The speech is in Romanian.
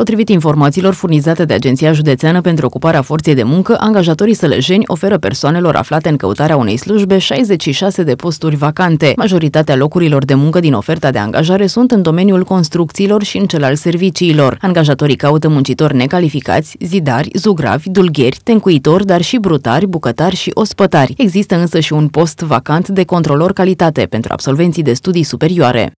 Potrivit informațiilor furnizate de Agenția Județeană pentru Ocuparea Forței de Muncă, angajatorii sălejeni oferă persoanelor aflate în căutarea unei slujbe 66 de posturi vacante. Majoritatea locurilor de muncă din oferta de angajare sunt în domeniul construcțiilor și în cel al serviciilor. Angajatorii caută muncitori necalificați, zidari, zugravi, dulgheri, tencuitori, dar și brutari, bucătari și ospătari. Există însă și un post vacant de controlor calitate pentru absolvenții de studii superioare.